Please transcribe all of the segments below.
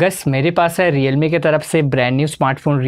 गस मेरे पास है मी के तरफ से ब्रांड न्यू स्मार्टफोन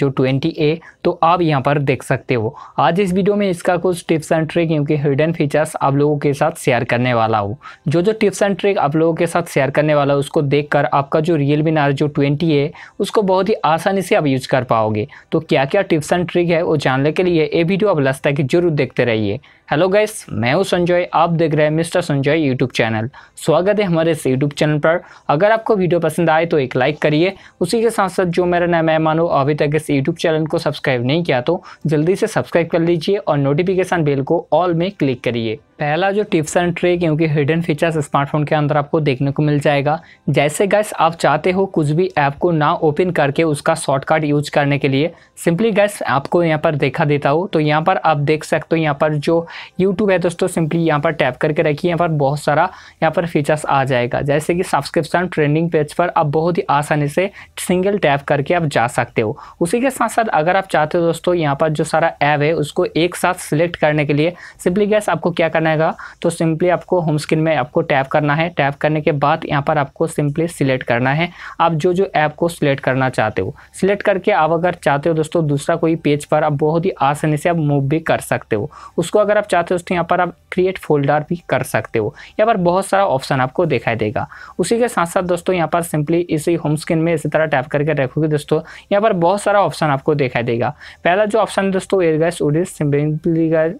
जो ट्वेंटी 20A तो आप यहां पर देख सकते हो आज इस वीडियो में इसका कुछ टिप्स एंड ट्रिक क्योंकि हिडन फीचर्स आप लोगों के साथ शेयर करने वाला हो जो जो टिप्स एंड ट्रिक आप लोगों के साथ शेयर करने वाला हो उसको देख कर आपका जो नार जो ट्वेंटी ए उसको बहुत ही आसानी से आप यूज कर पाओगे तो क्या क्या टिप्स एंड ट्रिक है वो जानने के लिए ये वीडियो आप लास्ट तक जरूर देखते रहिए हेलो गैस मैं हूँ संजय आप देख रहे हैं मिस्टर संजय यूट्यूब चैनल स्वागत है हमारे इस यूट्यूब चैनल पर अगर आपको वीडियो पसंद आए तो एक लाइक करिए उसी के साथ साथ जो मेरा नया मेहमान हो अभी तक इस यूट्यूब चैनल को सब्सक्राइब नहीं किया तो जल्दी से सब्सक्राइब कर लीजिए और नोटिफिकेशन बेल को ऑल में क्लिक करिए पहला जो टिप्स एंड ट्रे क्योंकि हिडन फीचर्स स्मार्टफोन के अंदर आपको देखने को मिल जाएगा जैसे गैस आप चाहते हो कुछ भी ऐप को ना ओपन करके उसका शॉर्टकट यूज करने के लिए सिंपली गैस आपको यहाँ पर देखा देता हो तो यहाँ पर आप देख सकते हो यहाँ पर जो यूट्यूब है दोस्तों सिंपली यहाँ पर टैप करके रखिए यहाँ पर बहुत सारा यहाँ पर फीचर्स आ जाएगा जैसे कि सब्सक्रिप्शन ट्रेंडिंग पेज पर आप बहुत ही आसानी से सिंगल टैप करके आप जा सकते हो उसी के साथ साथ अगर आप चाहते हो दोस्तों यहाँ पर जो सारा ऐप है उसको एक साथ सिलेक्ट करने के लिए सिंपली गैस आपको क्या करना बनाएगा तो सिंपली आपको होम स्क्रीन में आपको टैप करना है टैप करने के बाद यहाँ पर आपको सिंपली सिलेक्ट करना है आप जो जो ऐप को सिलेक्ट करना चाहते हो सिलेक्ट करके आप अगर चाहते हो दोस्तों दूसरा कोई पेज पर आप बहुत ही आसानी से आप मूव भी कर सकते हो उसको अगर आप चाहते हो दोस्तों यहाँ पर आप क्रिएट फोल्डर भी कर सकते हो यहाँ पर बहुत सारा ऑप्शन आपको दिखाई देगा उसी के साथ साथ दोस्तों यहाँ पर सिंपली इसी होम स्क्रीन में इसी तरह टैप करके रखोगे दोस्तों यहाँ पर बहुत सारा ऑप्शन आपको दिखाई देगा पहला जो ऑप्शन दोस्तों एयर गैस सिंपली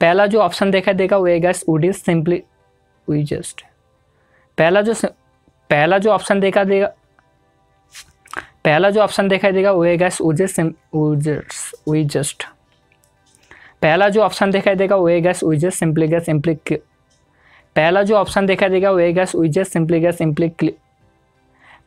पहला जो ऑप्शन देखा देगा वो है इज सिंपली वी जस्ट पहला जो पहला जो ऑप्शन देखा देगा पहला जो ऑप्शन दिखाई देगा वो है गैस उजस उजस वी जस्ट पहला जो ऑप्शन दिखाई देगा वो है गैस उजस सिंपली गैस सिंपली पहला जो ऑप्शन दिखाई देगा वो है गैस उजस सिंपली गैस सिंपली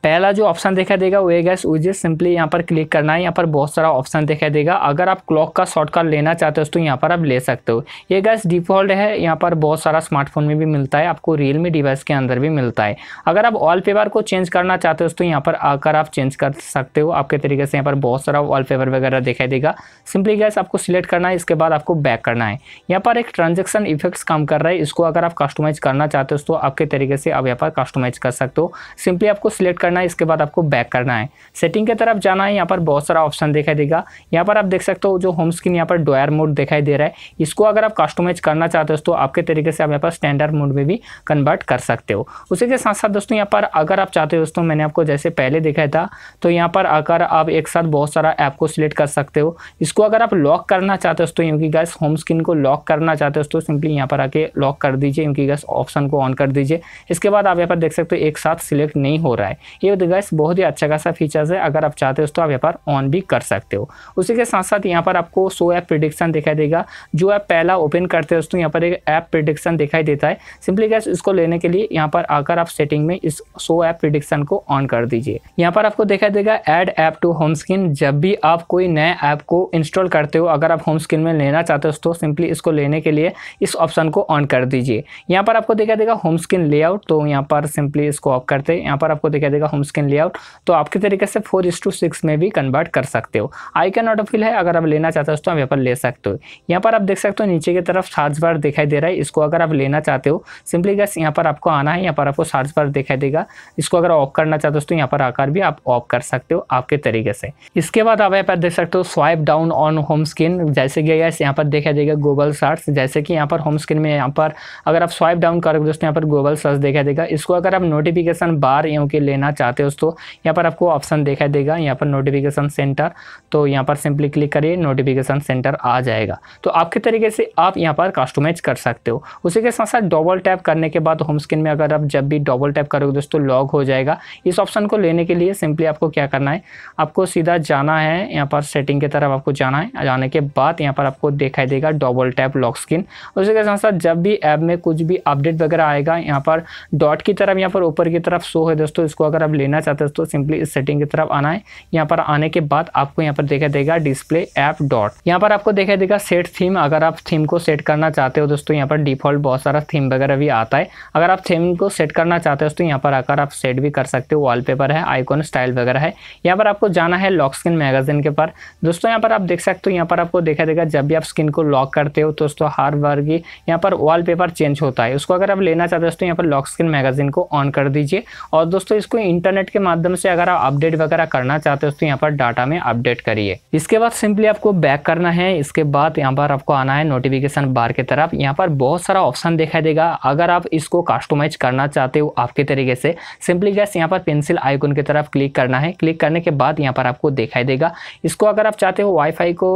पहला जो ऑप्शन देखा देगा वो गैस मुझे सिंपली यहाँ पर क्लिक करना है यहाँ पर बहुत सारा ऑप्शन देखा देगा अगर आप क्लॉक का शॉर्टकट लेना चाहते हो तो यहाँ पर आप ले सकते हो ये गैस डिफॉल्ट है यहाँ पर बहुत सारा स्मार्टफोन में भी मिलता है आपको रियलमी डिवाइस के अंदर भी मिलता है अगर आप वॉलपेपर को चेंज करना चाहते हो तो यहाँ पर आकर आप चेंज कर सकते हो आपके तरीके से यहाँ पर बहुत सारा वॉलपेपर वगैरह दिखाई देगा सिंपली गैस आपको सिलेक्ट करना है इसके बाद आपको बैक करना है यहाँ पर एक ट्रांजेक्शन इफेक्ट्स काम कर रहा है इसको अगर आप कस्टमाइज करना चाहते हो तो आपके तरीके से आप यहाँ पर कस्टमाइज कर सकते हो सिंपली आपको सिलेक्ट करना है इसके बाद आपको बैक करना है सेटिंग के तरफ जाना है यहाँ पर बहुत सारा ऑप्शन दिखाई देगा यहाँ पर आप देख सकते हो जो होम स्क्रीन यहाँ पर डोयर मोड दिखाई दे रहा है इसको अगर आप कस्टमाइज करना चाहते हो तो आपके तरीके से आप यहाँ पर स्टैंडर्ड मोड में भी कन्वर्ट कर सकते हो उसी के साथ साथ दोस्तों यहाँ पर अगर आप चाहते हो दोस्तों मैंने आपको जैसे पहले दिखाया था तो यहाँ पर आकर आप एक साथ बहुत सारा ऐप को सिलेक्ट कर सकते हो इसको अगर आप लॉक करना चाहते हो तो क्योंकि गैस होम स्क्रीन को लॉक करना चाहते हो तो सिंपली यहाँ पर आके लॉक कर दीजिए क्योंकि गैस ऑप्शन को ऑन कर दीजिए इसके बाद आप यहाँ पर देख सकते हो एक साथ सिलेक्ट नहीं हो रहा है ये गैस तो बहुत ही अच्छा खासा फीचर्स है अगर आप चाहते हो तो आप यहाँ पर ऑन भी कर सकते हो उसी के साथ साथ यहाँ पर आपको सो ऐप प्रिडिक्शन दिखाई देगा जो ऐप पहला ओपन करते हो तो यहाँ पर एक ऐप प्रिडिक्शन दिखाई देता है सिंपली गैस इसको लेने के लिए यहाँ पर आकर आप सेटिंग में इस सो ऐप प्रिडिक्शन को ऑन कर दीजिए यहाँ पर आपको दिखाई देगा add app to home screen जब भी आप कोई नए ऐप को इंस्टॉल करते हो अगर आप होम स्क्रीन में लेना चाहते हो तो सिंपली इसको लेने के लिए इस ऑप्शन को ऑन कर दीजिए यहाँ पर आपको दिखाई देगा होम स्क्रीन लेआउट तो यहाँ पर सिंपली इसको ऑफ करते हैं यहाँ पर आपको दिखाई देगा रहेगा होम स्क्रीन लेआउट तो आपके तरीके से फोर इस टू सिक्स में भी कन्वर्ट कर सकते हो आई कैन नॉट अपील है अगर आप लेना चाहते हो तो आप यहाँ पर ले सकते हो यहाँ पर आप देख सकते हो नीचे की तरफ सार्ज बार दिखाई दे रहा है इसको अगर आप लेना चाहते हो सिंपली गैस यहाँ पर आपको आना है यहाँ पर आपको सार्ज बार दिखाई देगा इसको अगर ऑफ करना चाहते हो तो यहाँ पर आकर भी आप ऑफ कर सकते हो आपके तरीके से इसके बाद आप यहाँ पर देख सकते हो swipe down on home screen जैसे कि गैस यहाँ पर देखा देगा गूगल सर्च जैसे कि यहाँ पर होम स्क्रीन में यहाँ पर अगर आप स्वाइप डाउन करोगे दोस्तों यहाँ पर गूगल सर्च देखा देगा इसको अगर आप नोटिफिकेशन बार यूँ के लेना चाहते हो दोस्तों यहाँ पर आपको ऑप्शन दिखाई देगा यहाँ पर नोटिफिकेशन सेंटर तो यहाँ पर सिंपली क्लिक करिए नोटिफिकेशन सेंटर आ जाएगा तो आपके तरीके से आप यहाँ पर कस्टमाइज कर सकते हो उसी के साथ साथ डबल टैप करने के बाद होम स्क्रीन में अगर आप जब भी डबल टैप करोगे दोस्तों लॉग हो जाएगा इस ऑप्शन को लेने के लिए सिंपली आपको क्या करना है आपको सीधा जाना है यहाँ पर सेटिंग की तरफ आपको जाना है जाने के बाद यहाँ पर आपको दिखाई देगा डबल टैप लॉक स्क्रीन उसी के साथ साथ जब भी ऐप में कुछ भी अपडेट वगैरह आएगा यहाँ पर डॉट की तरफ यहाँ पर ऊपर की तरफ शो है दोस्तों इसको अगर आप लेना चाहते हो तो सिंपली इस सेटिंग की तरफ आना है यहाँ पर आने के बाद आपको यहाँ पर देखा देगा डिस्प्ले ऐप डॉट यहाँ पर आपको देखा देगा सेट थीम अगर आप थीम को सेट करना चाहते हो दोस्तों यहाँ पर डिफॉल्ट बहुत सारा थीम वगैरह भी आता है अगर आप थीम को सेट करना चाहते हो तो यहाँ पर आकर आप सेट भी कर सकते हो वॉलपेपर है आइकॉन स्टाइल वगैरह है यहाँ पर आपको जाना है लॉक स्किन मैगजीन के पर दोस्तों यहाँ पर आप देख सकते हो यहाँ पर आपको देखा देगा जब भी आप स्किन को लॉक करते हो दोस्तों हर बार की यहाँ पर वॉलपेपर चेंज होता है उसको अगर आप लेना चाहते हो तो यहाँ पर लॉक स्किन मैगजीन को ऑन कर दीजिए और दोस्तों इसको इन इंटरनेट के माध्यम से अगर आप अपडेट वगैरह करना चाहते हो तो यहाँ पर डाटा में अपडेट करिए इसके बाद सिंपली आपको बैक करना है इसके बाद यहाँ पर आपको आना है नोटिफिकेशन बार की तरफ यहाँ पर बहुत सारा ऑप्शन दिखाई देगा अगर आप इसको कस्टोमाइज करना चाहते हो आपके तरीके से सिंपली गैस यहाँ पर पेंसिल आइकन की तरफ क्लिक करना है क्लिक करने के बाद यहाँ पर आपको दिखाई देगा इसको अगर आप चाहते हो वाईफाई को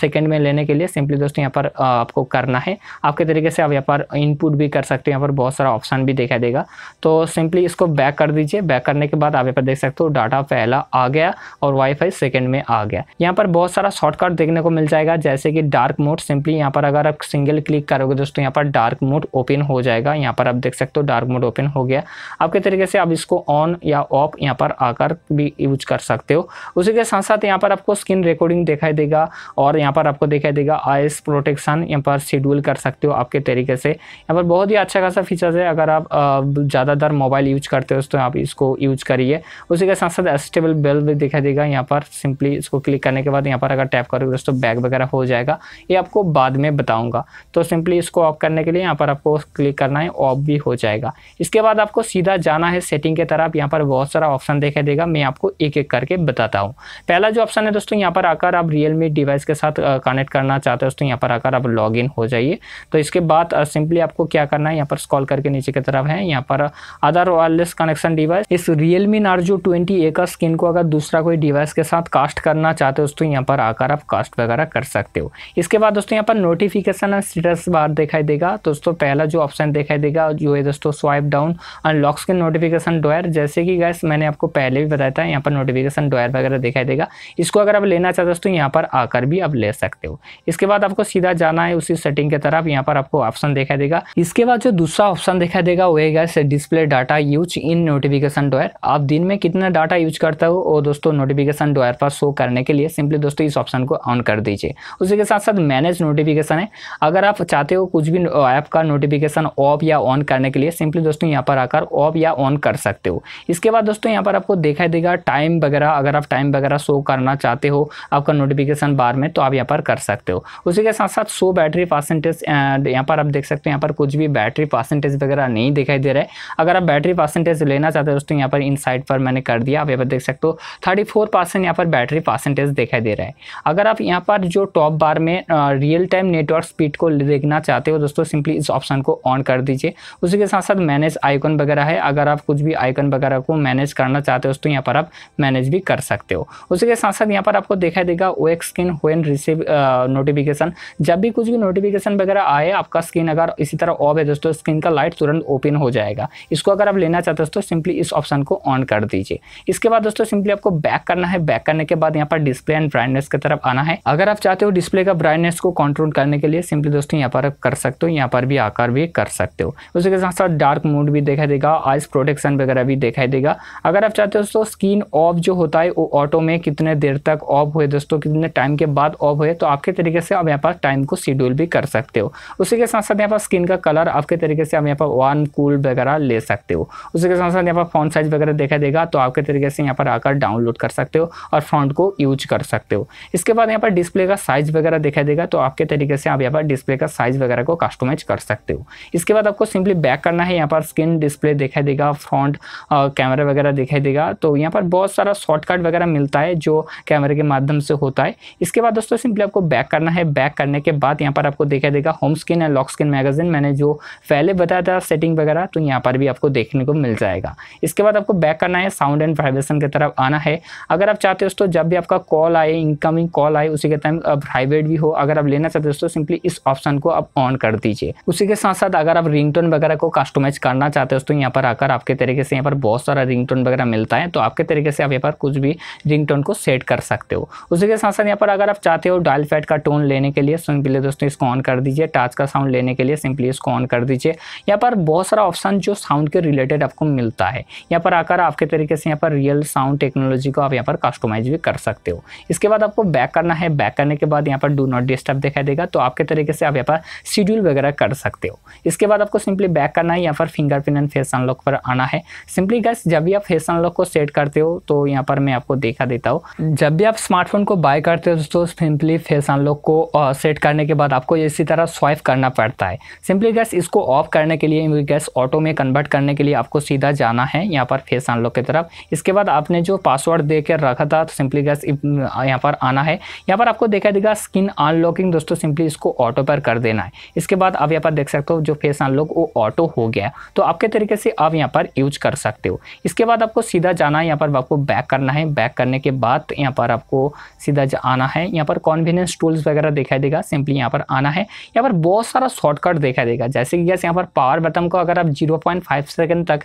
सेकेंड में लेने के लिए सिंपली दोस्तों यहाँ पर आपको करना है आपके तरीके से आप यहाँ पर इनपुट भी कर सकते हो यहाँ पर बहुत सारा ऑप्शन भी दिखाई देगा तो सिंपली इसको बैक कर दीजिए लीजिए बैक करने के बाद आप यहाँ पर देख सकते हो डाटा पहला आ गया और वाईफाई सेकंड में आ गया यहाँ पर बहुत सारा शॉर्टकट देखने को मिल जाएगा जैसे कि डार्क मोड सिंपली यहाँ पर अगर आप सिंगल क्लिक करोगे दोस्तों यहाँ पर डार्क मोड ओपन हो जाएगा यहाँ पर आप देख सकते हो डार्क मोड ओपन हो गया आपके तरीके से आप इसको ऑन या ऑफ यहाँ पर आकर भी यूज कर सकते हो उसी के साथ साथ यहाँ पर आपको स्क्रीन रिकॉर्डिंग दिखाई देगा और यहाँ पर आपको दिखाई देगा आइस प्रोटेक्शन यहाँ पर शेड्यूल कर सकते हो आपके तरीके से यहाँ पर बहुत ही अच्छा खासा फीचर्स है अगर आप ज़्यादातर मोबाइल यूज करते हो तो आप इसको यूज करिए उसी के साथ साथ एस्टेबल बेल भी दिखाई देगा यहाँ पर सिंपली इसको क्लिक करने के बाद यहाँ पर अगर टैप करोगे दोस्तों बैग वगैरह हो जाएगा ये आपको बाद में बताऊंगा तो सिंपली इसको ऑफ करने के लिए यहाँ पर आपको क्लिक करना है ऑफ भी हो जाएगा इसके बाद आपको सीधा जाना है सेटिंग के तरफ यहाँ पर बहुत सारा ऑप्शन दिखाई देगा मैं आपको एक एक करके बताता हूँ पहला जो ऑप्शन है दोस्तों यहाँ पर आकर आप रियलमी डिवाइस के साथ कनेक्ट करना चाहते हो दोस्तों यहाँ पर आकर आप लॉग हो जाइए तो इसके बाद सिंपली आपको क्या करना है यहाँ पर स्कॉल करके नीचे की तरफ है यहाँ पर अदर वायरलेस कनेक्शन डिवाइस इस रियलमी नार्जो ट्वेंटी ए का स्क्रीन को अगर दूसरा कोई डिवाइस के साथ कास्ट करना चाहते हो दोस्तों यहाँ पर आकर आप कास्ट वगैरह कर सकते हो इसके बाद दोस्तों यहाँ पर नोटिफिकेशन एंड स्टेटस बार दिखाई देगा दोस्तों पहला जो ऑप्शन दिखाई देगा जो है दोस्तों swipe down unlock screen notification drawer जैसे कि गैस मैंने आपको पहले भी बताया था यहाँ पर नोटिफिकेशन डॉयर वगैरह दिखाई देगा इसको अगर आप लेना चाहते हो दोस्तों यहाँ पर आकर भी आप ले सकते हो इसके बाद आपको सीधा जाना है उसी सेटिंग की तरफ यहाँ पर आपको ऑप्शन दिखाई देगा इसके बाद जो दूसरा ऑप्शन दिखाई देगा वो है गैस display data use in notification notification drawer आप दिन में कितना डाटा यूज करता हो और दोस्तों नोटिफिकेशन डॉयर पर शो करने के लिए सिंपली दोस्तों इस ऑप्शन को ऑन कर दीजिए उसी के साथ साथ मैनेज नोटिफिकेशन है अगर आप चाहते हो कुछ भी ऐप का नोटिफिकेशन ऑफ या ऑन करने के लिए सिंपली दोस्तों यहाँ पर आकर ऑफ या ऑन कर सकते हो इसके बाद दोस्तों यहाँ पर आपको देखा देगा टाइम वगैरह अगर आप टाइम वगैरह शो करना चाहते हो आपका नोटिफिकेशन बार में तो आप यहाँ पर कर सकते हो उसी के साथ साथ शो बैटरी परसेंटेज यहाँ पर आप देख सकते हो यहाँ पर कुछ भी बैटरी परसेंटेज वगैरह नहीं दिखाई दे रहा है अगर आप बैटरी परसेंटेज लेना चाहते हो दोस्तों यहाँ पर इन साइड पर मैंने कर दिया आप यहाँ पर देख सकते हो थर्टी फोर परसेंट यहाँ पर बैटरी परसेंटेज दिखाई दे रहा है अगर आप यहाँ पर जो टॉप बार में रियल टाइम नेटवर्क स्पीड को देखना चाहते हो दोस्तों सिंपली इस ऑप्शन को ऑन कर दीजिए उसी के साथ साथ मैनेज आइकन वगैरह है अगर आप कुछ भी आइकन वगैरह को मैनेज करना चाहते हो दोस्तों यहाँ पर आप मैनेज भी कर सकते हो उसी के साथ साथ यहाँ पर आपको दिखाई देगा ओ एक्स स्किन वेन रिसीव नोटिफिकेशन जब भी कुछ भी नोटिफिकेशन वगैरह आए आपका स्क्रीन अगर इसी तरह ऑफ है दोस्तों स्क्रीन का लाइट तुरंत ओपन हो जाएगा इसको अगर आप लेना चाहते हो दोस्तों सिंपली सिंपली इस ऑप्शन को ऑन कर दीजिए इसके बाद दोस्तों सिंपली आपको बैक करना है बैक करने के बाद यहाँ पर डिस्प्ले एंड ब्राइटनेस की तरफ आना है अगर आप चाहते हो डिस्प्ले का ब्राइटनेस को कंट्रोल करने के लिए सिंपली दोस्तों यहाँ पर कर सकते हो यहाँ पर भी आकार भी कर सकते हो उसके साथ साथ डार्क मूड भी दिखाई देगा आइस प्रोटेक्शन वगैरह भी दिखाई देगा अगर आप चाहते हो दोस्तों स्क्रीन ऑफ जो होता है वो ऑटो में कितने देर तक ऑफ हुए दोस्तों कितने टाइम के बाद ऑफ हुए तो आपके तरीके से आप यहाँ पर टाइम को शेड्यूल भी कर सकते हो उसी के साथ साथ यहाँ पर स्क्रीन का कलर आपके तरीके से आप यहाँ पर वन कूल वगैरह ले सकते हो उसी के साथ साथ पर फ़ॉन्ट साइज़ वगैरह देखा देगा तो आपके तरीके से यहाँ पर आकर डाउनलोड कर सकते हो और फ़ॉन्ट को यूज कर सकते हो इसके बाद यहाँ पर डिस्प्ले का साइज़ वगैरह दिखाई देगा तो आपके तरीके से आप यहाँ पर डिस्प्ले का साइज़ वगैरह को कस्टमाइज कर सकते हो इसके बाद आपको सिंपली बैक करना है यहाँ पर स्क्रीन डिस्प्ले दिखाई देगा फ्रंट कैमरा वगैरह दिखाई देगा तो यहाँ पर बहुत सारा शॉर्टकट वगैरह मिलता है जो कैमरे के माध्यम से होता है इसके बाद दोस्तों सिंपली आपको बैक करना है बैक करने के बाद यहाँ पर आपको देखा देगा home screen and lock screen magazine मैंने जो पहले बताया था सेटिंग वगैरह तो यहाँ पर भी आपको देखने को मिल जाएगा इसके बाद आपको बैक करना है साउंड एंड वाइब्रेशन की तरफ आना है अगर आप चाहते हो दोस्तों जब भी आपका कॉल आए इनकमिंग कॉल आए उसी के टाइम आप भी हो अगर आप लेना चाहते हो दोस्तों सिंपली इस ऑप्शन को आप ऑन कर दीजिए उसी के साथ साथ अगर आप रिंग वगैरह को कस्टमाइज करना चाहते हो तो यहाँ पर आकर आपके तरीके से यहाँ पर बहुत सारा रिंग वगैरह मिलता है तो आपके तरीके से आप यहाँ पर कुछ भी रिंग को सेट कर सकते हो उसी के साथ साथ यहाँ पर अगर आप चाहते हो डायल फैट का टोन लेने के लिए सिंपली दोस्तों इसको ऑन कर दीजिए टाच का साउंड लेने के लिए सिंपली इसको ऑन कर दीजिए यहाँ पर बहुत सारा ऑप्शन जो साउंड के रिलेटेड आपको मिलता है है यहाँ पर आकर आपके तरीके से यहाँ पर रियल साउंड टेक्नोलॉजी को आप यहाँ पर कस्टमाइज भी कर सकते हो इसके बाद आपको बैक करना है बैक करने के बाद यहाँ पर डू नॉट डिस्टर्ब दिखाई देगा तो आपके तरीके से आप यहाँ पर शेड्यूल वगैरह कर सकते हो इसके बाद आपको सिंपली बैक करना है यहाँ पर फिंगरप्रिंट एंड फेस अनलॉक पर आना है सिंपली गैस जब भी आप फेस अनलॉक को सेट करते हो तो यहाँ पर मैं आपको देखा देता हूँ जब भी आप स्मार्टफोन को बाय करते हो दोस्तों सिंपली फेस अनलॉक को सेट करने के बाद आपको इसी तरह स्वाइप करना पड़ता है सिंपली गैस इसको ऑफ करने के लिए गैस ऑटो में कन्वर्ट करने के लिए आपको सीधा जाना करना है यहाँ पर फेस अनलॉक की तरफ इसके बाद आपने जो पासवर्ड दे रखा था तो सिंपली गैस यहाँ पर आना है यहाँ पर आपको देखा देगा स्किन अनलॉकिंग दोस्तों सिंपली इसको ऑटो पर कर देना है इसके बाद आप यहाँ पर देख सकते हो जो फेस अनलॉक वो ऑटो हो गया तो आपके तरीके से आप यहाँ पर यूज कर सकते हो इसके बाद आपको सीधा जाना है यहाँ पर आपको बैक करना है बैक करने के बाद यहाँ पर आपको सीधा आना है यहाँ पर कॉन्वीनियंस टूल्स वगैरह दिखाई देगा सिंपली यहाँ पर आना है यहाँ पर बहुत सारा शॉर्टकट देखा देगा जैसे कि गैस यहाँ पर पावर बटन को अगर आप जीरो पॉइंट फाइव सेकेंड तक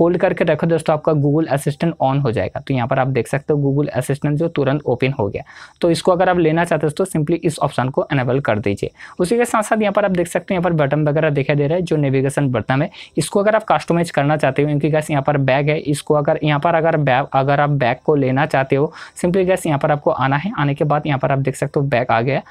होल्ड होल्ड करके रखो दोस्तों आपका गूगल असिस्टेंट ऑन हो जाएगा तो यहाँ पर आप देख सकते हो गूगल असिस्टेंट जो तुरंत ओपन हो गया तो इसको अगर आप लेना चाहते हो तो सिंपली इस ऑप्शन को एनेबल कर दीजिए उसी के साथ साथ यहाँ पर आप देख सकते हो यहाँ पर बटन वगैरह दिखाई दे रहा है जो नेविगेशन बटन है इसको अगर आप कस्टमाइज करना चाहते हो इनकी गैस यहाँ पर बैग है इसको अगर यहाँ पर अगर बैग अगर आप बैग को लेना चाहते हो सिंपली गैस यहाँ पर आपको आना है आने के बाद यहाँ पर आप देख सकते हो बैग आ गया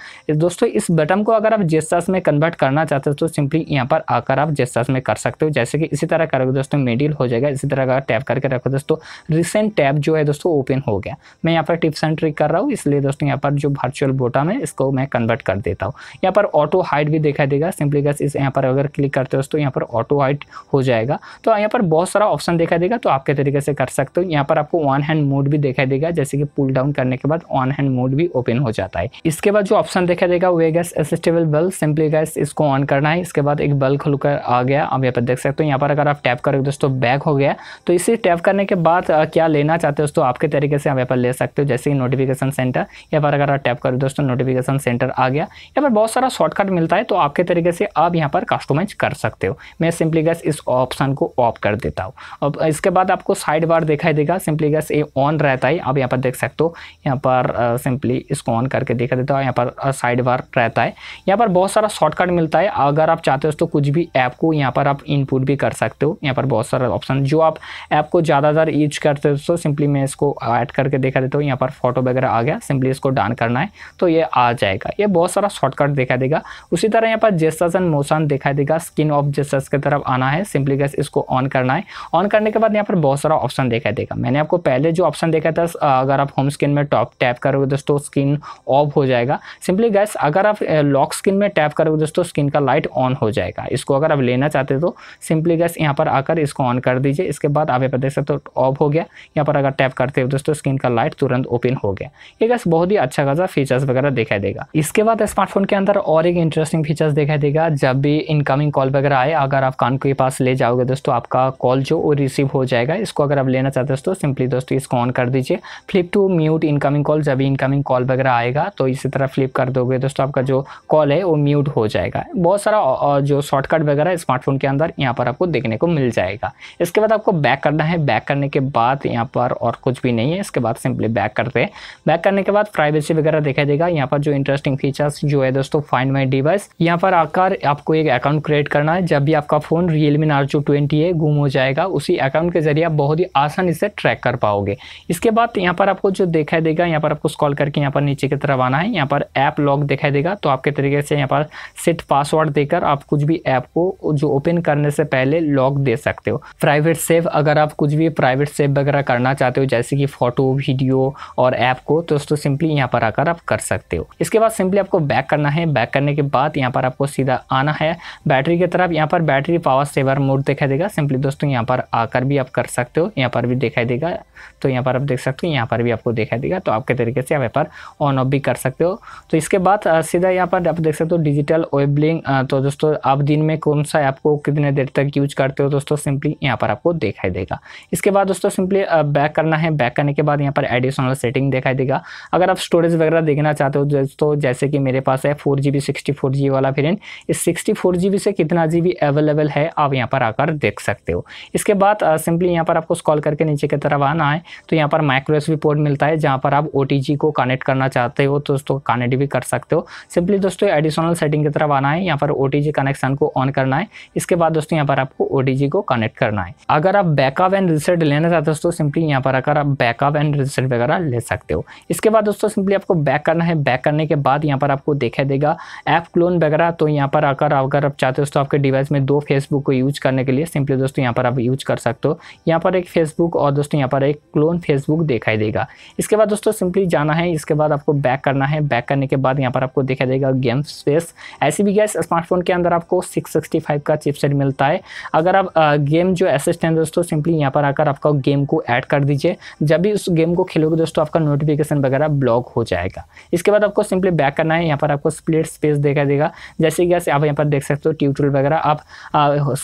दोस्तों इस बटन को अगर आप जेस्टर्स में कन्वर्ट करना चाहते हो तो सिंपली यहाँ पर आकर आप जेस्टर्स में कर सकते हो जैसे कि इसी तरह करोगे दोस्तों मेडिल हो जाएगा इसी तरह का टैप करके रखो दोस्तों रिसेंट टैब जो है दोस्तों ओपन हो गया मैं यहाँ पर टिप्स एंड ट्रिक कर रहा हूँ इसलिए दोस्तों यहाँ पर जो वर्चुअल बोटम है इसको मैं कन्वर्ट कर देता हूँ यहाँ पर ऑटो हाइट भी दिखाई देगा सिंपली गस इस यहाँ पर अगर क्लिक करते हो दोस्तों यहाँ पर ऑटो हाइट हो जाएगा तो यहाँ पर बहुत सारा ऑप्शन दिखाई देगा तो आपके तरीके से कर सकते हो यहाँ पर आपको वन हैंड मोड भी दिखाई देगा जैसे कि पुल डाउन करने के बाद ऑन हैंड मोड भी ओपन हो जाता है इसके बाद जो ऑप्शन देखा देगा वे गैस एसिस्टेबल बल्ब सिंपली गैस इसको ऑन करना है इसके बाद एक बल्ब खुलकर आ गया आप यहाँ पर देख सकते हो यहाँ पर अगर आप टैप करोगे दोस्तों बैक हो गया गया तो इसे टैप करने के बाद क्या लेना चाहते हो दोस्तों आपके तरीके से आप यहाँ पर ले सकते हो जैसे कि नोटिफिकेशन सेंटर या पर अगर आप टैप करो दोस्तों नोटिफिकेशन सेंटर आ गया या पर बहुत सारा शॉर्टकट मिलता है तो आपके तरीके से आप यहाँ पर कस्टोमाइज कर सकते हो मैं सिंपली गैस इस ऑप्शन को ऑफ कर देता हूँ अब इसके बाद आपको साइड बार दिखाई देगा सिंपली गैस ये ऑन रहता है आप यहाँ पर देख सकते हो यहाँ पर सिंपली इसको ऑन करके देखा देता हूँ यहाँ पर साइड बार रहता है यहाँ पर बहुत सारा शॉर्टकट मिलता है अगर आप चाहते हो तो कुछ भी ऐप को यहाँ पर आप इनपुट भी कर सकते हो यहाँ पर बहुत सारा ऑप्शन जो जो आप ऐप को ज़्यादातर यूज करते हो तो सिंपली मैं इसको ऐड करके देखा देता हूँ यहाँ पर फोटो वगैरह आ गया सिंपली इसको डान करना है तो ये आ जाएगा ये बहुत सारा शॉर्टकट देखा देगा उसी तरह यहाँ पर जेस्टस एंड मोशन दिखाई देगा स्किन ऑफ जेस्टस की तरफ आना है सिंपली गैस इसको ऑन करना है ऑन करने के बाद यहाँ पर बहुत सारा ऑप्शन देखा देगा मैंने आपको पहले जो ऑप्शन देखा था अगर आप होम स्क्रीन में टॉप टैप करोगे दोस्तों स्क्रीन ऑफ हो जाएगा सिंपली गैस अगर आप लॉक स्क्रीन में टैप करोगे दोस्तों स्क्रीन का लाइट ऑन हो जाएगा इसको अगर आप लेना चाहते हो तो सिंपली गैस यहाँ पर आकर इसको ऑन कर दीजिए लीजिए इसके बाद आप यहाँ पर देख सकते हो ऑफ हो गया यहाँ पर अगर टैप करते हो दोस्तों स्क्रीन का लाइट तुरंत ओपन हो गया ये गैस बहुत ही अच्छा खासा फीचर्स वगैरह दिखाई देगा इसके बाद स्मार्टफोन के अंदर और एक इंटरेस्टिंग फीचर्स दिखाई देगा जब भी इनकमिंग कॉल वगैरह आए अगर आप कान के पास ले जाओगे दोस्तों आपका कॉल जो वो रिसीव हो जाएगा इसको अगर आप लेना चाहते हो दोस्तों सिंपली दोस्तों इसको ऑन कर दीजिए flip to mute incoming call जब भी इनकमिंग कॉल वगैरह आएगा तो इसी तरह फ्लिप कर दोगे दोस्तों आपका जो कॉल है वो म्यूट हो जाएगा बहुत सारा जो शॉर्टकट वगैरह स्मार्टफोन के अंदर यहाँ पर आपको देखने को मिल जाएगा इसके बाद आपको बैक करना है बैक करने के बाद यहाँ पर और कुछ भी नहीं है इसके बाद सिंपली बैक करते हैं बैक करने के बाद प्राइवेसी वगैरह देखा देगा यहाँ पर जो इंटरेस्टिंग फीचर्स जो है दोस्तों फाइंड माई डिवाइस यहाँ पर आकर आपको एक अकाउंट क्रिएट करना है जब भी आपका फोन रियलमी मी नार्जो ट्वेंटी है गुम हो जाएगा उसी अकाउंट के जरिए आप बहुत ही आसानी से ट्रैक कर पाओगे इसके बाद यहाँ पर आपको जो देखा देगा यहाँ पर आपको स्कॉल करके यहाँ पर नीचे की तरफ आना है यहाँ पर ऐप लॉक दिखाई देगा तो आपके तरीके से यहाँ पर सेट पासवर्ड देकर आप कुछ भी ऐप को जो ओपन करने से पहले लॉक दे सकते हो प्राइवेट सेव अगर आप कुछ भी प्राइवेट सेव वगैरह करना चाहते हो जैसे कि फोटो वीडियो और ऐप को तो दोस्तों सिंपली यहाँ पर आकर आप कर सकते हो इसके बाद सिंपली आपको बैक करना है बैक करने के बाद यहाँ पर आपको सीधा आना है बैटरी की तरफ यहाँ पर बैटरी पावर सेवर मोड दिखाई देगा सिंपली दोस्तों यहाँ पर आकर भी आप कर सकते हो यहाँ पर भी दिखाई देगा तो यहाँ पर आप देख सकते हो यहाँ पर भी आपको दिखाई देगा तो आपके तरीके से आप यहाँ पर ऑन ऑफ भी कर सकते हो तो इसके बाद सीधा यहाँ पर आप देख सकते हो डिजिटल वेबलिंग तो दोस्तों आप दिन में कौन सा ऐप को कितने देर तक यूज करते हो दोस्तों सिंपली यहाँ पर आपको दिखाई देगा इसके बाद दोस्तों सिंपली बैक करना है बैक करने के बाद यहाँ पर एडिशनल सेटिंग दिखाई देगा अगर आप स्टोरेज वगैरह देखना चाहते हो दोस्तों जैसे कि मेरे पास है फोर जी बी वाला फिर इस सिक्सटी फोर से कितना जी बी अवेलेबल है आप यहाँ पर आकर देख सकते हो इसके बाद सिंपली यहाँ पर आपको स्कॉल करके नीचे की तरफ आना है तो यहाँ पर माइक्रो एस पोर्ट मिलता है जहाँ पर आप ओ को कनेक्ट करना चाहते हो दोस्तों कनेक्ट भी कर सकते हो सिंपली दोस्तों एडिशनल सेटिंग की तरफ आना है यहाँ पर ओ कनेक्शन को ऑन करना है इसके बाद दोस्तों यहाँ पर आपको ओ को कनेक्ट करना है अगर आप बैकअप एंड रिसेट लेना चाहते हो दोस्तों सिंपली यहाँ पर आकर आप बैकअप एंड रिसेट वगैरह ले सकते हो इसके बाद दोस्तों सिंपली आपको बैक करना है बैक करने के बाद यहाँ पर आपको देखा देगा ऐप क्लोन वगैरह तो यहाँ पर आकर अगर आप चाहते हो तो आपके डिवाइस में दो फेसबुक को यूज करने के लिए सिंपली दोस्तों यहाँ पर आप यूज कर सकते हो यहाँ पर एक फेसबुक और दोस्तों यहाँ पर एक क्लोन फेसबुक दिखाई देगा इसके बाद दोस्तों सिंपली जाना है इसके बाद आपको बैक करना है बैक करने के बाद यहाँ पर आपको देखा देगा गेम स्पेस ऐसी भी गैस स्मार्टफोन के अंदर आपको सिक्स का चिपसेट मिलता है अगर आप गेम जो एस सकते हैं दोस्तों सिंपली यहाँ पर आकर आपका गेम को ऐड कर दीजिए जब भी उस गेम को खेलोगे दोस्तों आपका नोटिफिकेशन वगैरह ब्लॉक हो जाएगा इसके बाद आपको सिंपली बैक करना है यहाँ पर आपको स्प्लिट स्पेस देखा देगा जैसे कि आप यहाँ पर देख सकते हो ट्यूटोरियल वगैरह आप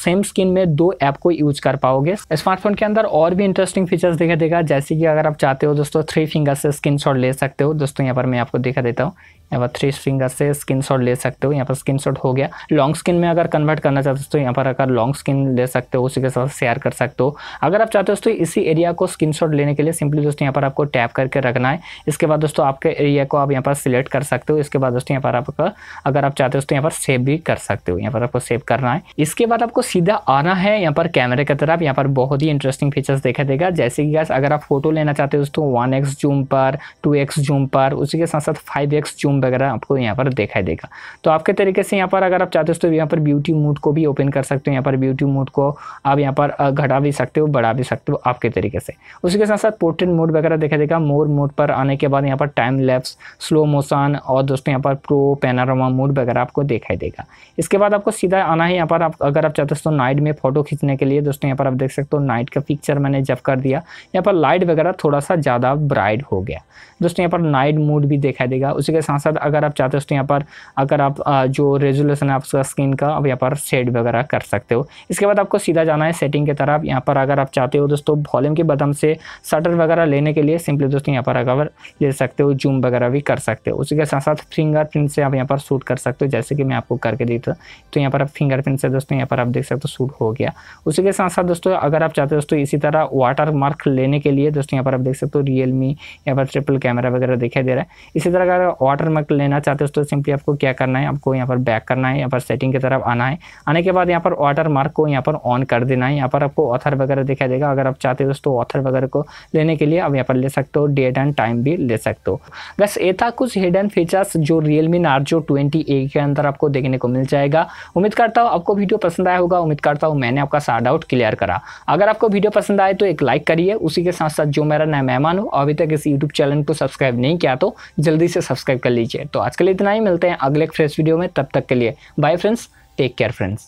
सेम स्क्रीन में दो ऐप को यूज कर पाओगे स्मार्टफोन के अंदर और भी इंटरेस्टिंग फीचर्स देखा देगा जैसे कि अगर आप चाहते हो दोस्तों थ्री फिंगर से स्क्रीन ले सकते हो दोस्तों यहाँ पर मैं आपको देखा देता हूँ यहाँ पर थ्री फिंगर से स्क्रीन शॉट ले सकते हो यहाँ पर स्क्रीन शॉट हो गया लॉन्ग स्किन में अगर कन्वर्ट करना चाहते हो तो यहाँ पर अगर लॉन्ग स्किन ले सकते हो उसी के साथ शेयर कर सकते हो अगर आप चाहते हो तो इसी एरिया को स्क्रीन लेने के लिए सिंपली दोस्तों यहाँ पर आपको टैप करके रखना है इसके बाद दोस्तों आपके एरिया को आप यहाँ पर सिलेक्ट कर सकते हो इसके बाद दोस्तों यहाँ पर आपका अगर आप चाहते हो तो यहाँ पर सेव भी कर सकते हो यहाँ पर आपको सेव करना है इसके बाद आपको सीधा आना है यहाँ पर कैमरे की तरफ यहाँ पर बहुत ही इंटरेस्टिंग फीचर्स देखा देगा जैसे कि अगर आप फोटो लेना चाहते हो दोस्तों वन जूम पर टू जूम पर उसी के साथ साथ फाइव जूम होम वगैरह आपको यहाँ पर दिखाई देगा तो आपके तरीके से यहाँ पर अगर आप चाहते हो तो यहाँ पर ब्यूटी मूड को भी ओपन कर सकते हो यहाँ पर ब्यूटी मूड को आप यहाँ पर घटा भी सकते हो बढ़ा भी सकते हो आपके तरीके से उसके साथ साथ पोर्ट्रेट मोड वगैरह देखा देगा मोर मोड पर आने के बाद यहाँ पर टाइम लेप्स स्लो मोशन और दोस्तों यहाँ पर प्रो पैनारामा मोड वगैरह आपको दिखाई देगा इसके बाद आपको सीधा आना है यहाँ पर आप अगर आप चाहते हो तो नाइट में फोटो खींचने के लिए दोस्तों यहाँ पर आप देख सकते हो नाइट का पिक्चर मैंने जब कर दिया यहाँ पर लाइट वगैरह थोड़ा सा ज़्यादा ब्राइट हो गया दोस्तों यहाँ पर नाइट मूड भी दिखाई देगा उसी साथ साथ साथ अगर आप चाहते हो तो यहाँ पर अगर आप जो रेजोल्यूशन है आपका स्क्रीन का अब यहाँ पर सेट वगैरह कर सकते हो इसके बाद आपको सीधा जाना है सेटिंग की तरफ यहाँ पर अगर आप चाहते हो दोस्तों वॉल्यूम के बदम से शटर वगैरह लेने के लिए सिंपली दोस्तों यहाँ पर अगर ले सकते हो जूम वगैरह भी कर सकते हो उसी के साथ साथ फिंगर प्रिंट से आप यहाँ पर शूट कर सकते हो जैसे कि मैं आपको करके दी था तो यहाँ पर आप फिंगर प्रिंट से दोस्तों यहाँ पर आप देख सकते हो शूट हो गया उसी के साथ साथ दोस्तों अगर आप चाहते हो दोस्तों इसी तरह वाटर मार्क लेने के लिए दोस्तों यहाँ पर आप देख सकते हो रियलमी यहाँ पर ट्रिपल कैमरा वगैरह दिखाई दे रहा है इसी तरह अगर वाटर नमक लेना चाहते हो तो सिंपली आपको क्या करना है आपको यहाँ पर बैक करना है यहाँ पर सेटिंग की तरफ आना है आने के बाद यहाँ पर ऑर्डर मार्क को यहाँ पर ऑन कर देना है यहाँ पर आपको ऑथर वगैरह दिखाई देगा अगर आप चाहते हो तो ऑथर वगैरह को लेने के लिए आप यहाँ पर ले सकते हो डेट एंड टाइम भी ले सकते हो बस ये था कुछ हिडन फीचर्स जो रियल मी नार्जो ट्वेंटी के अंदर आपको देखने को मिल जाएगा उम्मीद करता हूँ आपको वीडियो पसंद आया होगा उम्मीद करता हूँ मैंने आपका सारा डाउट क्लियर करा अगर आपको वीडियो पसंद आए तो एक लाइक करिए उसी के साथ साथ जो मेरा नया मेहमान हो अभी तक इस यूट्यूब चैनल को सब्सक्राइब नहीं किया तो जल्दी से सब्सक्राइब कर लीजिए तो आज के लिए इतना ही मिलते हैं अगले फ्रेश वीडियो में तब तक के लिए bye friends take care friends